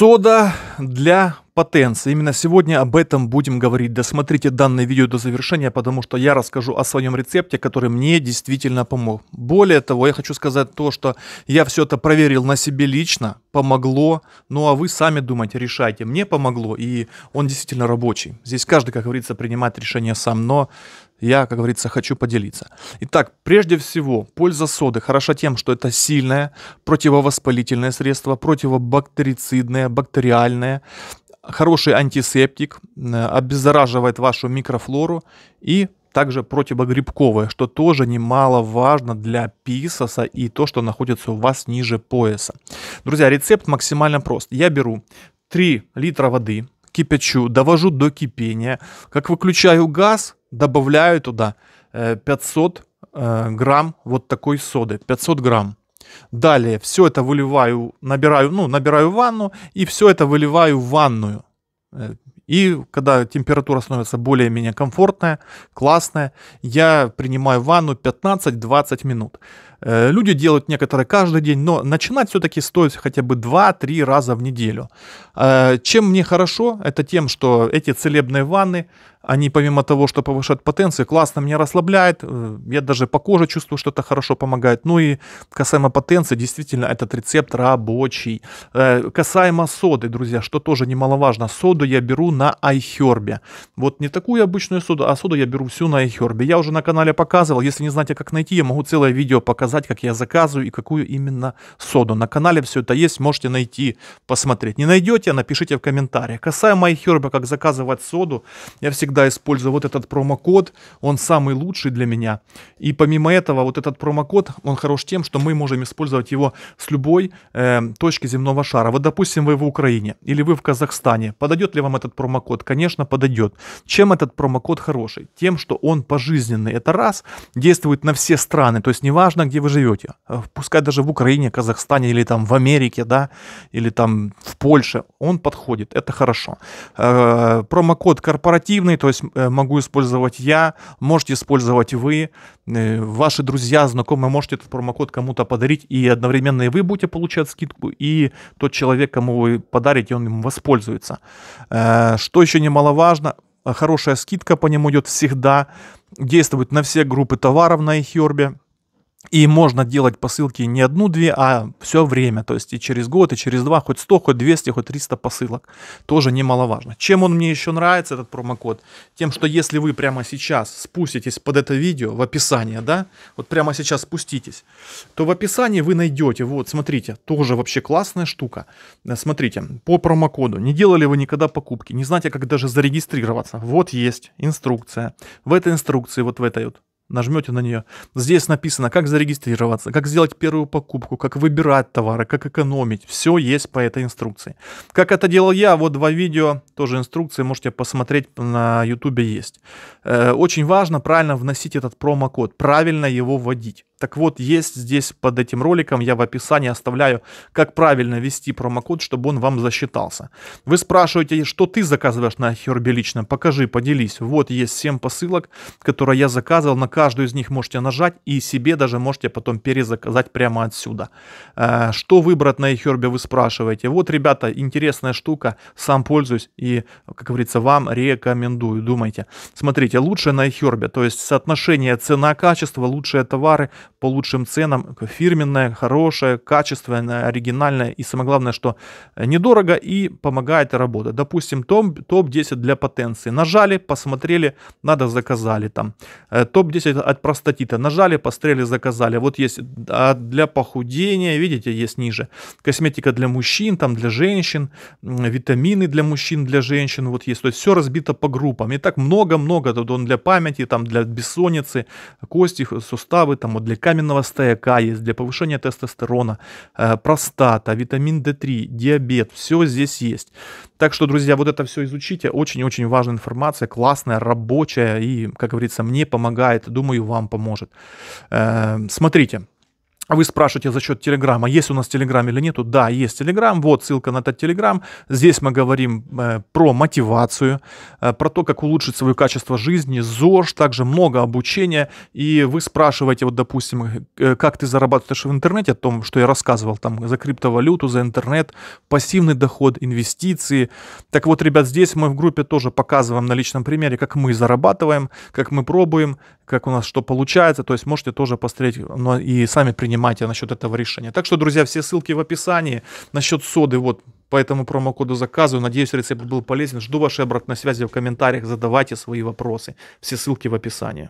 сода для потенции. Именно сегодня об этом будем говорить. Досмотрите данное видео до завершения, потому что я расскажу о своем рецепте, который мне действительно помог. Более того, я хочу сказать то, что я все это проверил на себе лично, помогло, ну а вы сами думайте, решайте. Мне помогло, и он действительно рабочий. Здесь каждый, как говорится, принимает решение сам, но я, как говорится, хочу поделиться. Итак, прежде всего, польза соды хороша тем, что это сильное противовоспалительное средство, противобактерицидное, бактериальное, хороший антисептик, э, обеззараживает вашу микрофлору и также противогрибковое, что тоже немаловажно для писоса и то, что находится у вас ниже пояса. Друзья, рецепт максимально прост. Я беру 3 литра воды, кипячу, довожу до кипения. Как выключаю газ, добавляю туда 500 э, э, грамм вот такой соды. 500 грамм. Далее все это выливаю, набираю, ну, набираю ванну и все это выливаю в ванную. Э, и когда температура становится более-менее комфортная, классная, я принимаю ванну 15-20 минут. Э, люди делают некоторые каждый день, но начинать все-таки стоит хотя бы 2-3 раза в неделю. Э, чем мне хорошо, это тем, что эти целебные ванны, они помимо того, что повышают потенцию, классно меня расслабляет, э, я даже по коже чувствую, что это хорошо помогает. Ну и касаемо потенции, действительно, этот рецепт рабочий. Э, касаемо соды, друзья, что тоже немаловажно, соду я беру на Айхербе. Вот не такую обычную соду, а соду я беру всю на Айхербе. Я уже на канале показывал, если не знаете, как найти, я могу целое видео показать, как я заказываю и какую именно соду. На канале все это есть, можете найти, посмотреть. Не найдете, напишите в комментариях. Касаемо iHerb, как заказывать соду, я всегда всегда использую вот этот промокод, он самый лучший для меня. И помимо этого, вот этот промокод, он хорош тем, что мы можем использовать его с любой э, точки земного шара. Вот, допустим, вы в Украине или вы в Казахстане. Подойдет ли вам этот промокод? Конечно, подойдет. Чем этот промокод хороший? Тем, что он пожизненный. Это раз, действует на все страны, то есть неважно, где вы живете. Э, пускай даже в Украине, Казахстане или там в Америке, да, или там в Польше, он подходит, это хорошо. Э, промокод корпоративный, то есть э, могу использовать я, можете использовать вы, э, ваши друзья, знакомые, можете этот промокод кому-то подарить, и одновременно и вы будете получать скидку, и тот человек, кому вы подарите, он им воспользуется. Э, что еще немаловажно, хорошая скидка по нему идет всегда, действует на все группы товаров на Эхербе, и можно делать посылки не одну-две, а все время. То есть и через год, и через два, хоть 100, хоть 200, хоть 300 посылок. Тоже немаловажно. Чем он мне еще нравится, этот промокод? Тем, что если вы прямо сейчас спуститесь под это видео в описание, да, вот прямо сейчас спуститесь, то в описании вы найдете, вот, смотрите, тоже вообще классная штука. Смотрите, по промокоду. Не делали вы никогда покупки, не знаете, как даже зарегистрироваться. Вот есть инструкция. В этой инструкции, вот в этой вот нажмете на нее. Здесь написано, как зарегистрироваться, как сделать первую покупку, как выбирать товары, как экономить. Все есть по этой инструкции. Как это делал я, вот два видео, тоже инструкции, можете посмотреть на YouTube есть. Э, очень важно правильно вносить этот промокод, правильно его вводить. Так вот, есть здесь под этим роликом, я в описании оставляю, как правильно ввести промокод, чтобы он вам засчитался. Вы спрашиваете, что ты заказываешь на Херби лично? Покажи, поделись. Вот есть 7 посылок, которые я заказывал, на каждую из них можете нажать и себе даже можете потом перезаказать прямо отсюда. Э, что выбрать на Херби, вы спрашиваете. Вот, ребята, интересная штука, сам пользуюсь и, как говорится, вам рекомендую, думайте. Смотрите, лучше на Херби, то есть соотношение цена-качество, лучшие товары – по лучшим ценам, фирменная хорошая качественная оригинальная и самое главное, что э, недорого и помогает работать. Допустим, топ-10 топ для потенции. Нажали, посмотрели, надо, заказали там. Э, топ-10 от простатита. Нажали, посмотрели, заказали. Вот есть для похудения, видите, есть ниже. Косметика для мужчин, там для женщин, витамины для мужчин, для женщин, вот есть. То есть все разбито по группам. И так много-много. Тут он для памяти, там для бессонницы, кости, суставы, там вот для каменного стояка есть для повышения тестостерона, э, простата, витамин D3, диабет, все здесь есть. Так что, друзья, вот это все изучите, очень-очень важная информация, классная, рабочая и, как говорится, мне помогает, думаю, вам поможет. Э, смотрите, вы спрашиваете за счет Телеграма, есть у нас Телеграм или нету? Да, есть Телеграм, вот ссылка на этот Телеграм. Здесь мы говорим э, про мотивацию, э, про то, как улучшить свое качество жизни, ЗОЖ, также много обучения. И вы спрашиваете, вот, допустим, э, как ты зарабатываешь в интернете, о том, что я рассказывал, там, за криптовалюту, за интернет, пассивный доход, инвестиции. Так вот, ребят, здесь мы в группе тоже показываем на личном примере, как мы зарабатываем, как мы пробуем, как у нас что получается. То есть можете тоже посмотреть, но и сами принимать внимательно насчет этого решения. Так что, друзья, все ссылки в описании. Насчет соды, вот, по этому промокоду заказу. Надеюсь, рецепт был полезен. Жду вашей обратной связи в комментариях. Задавайте свои вопросы. Все ссылки в описании.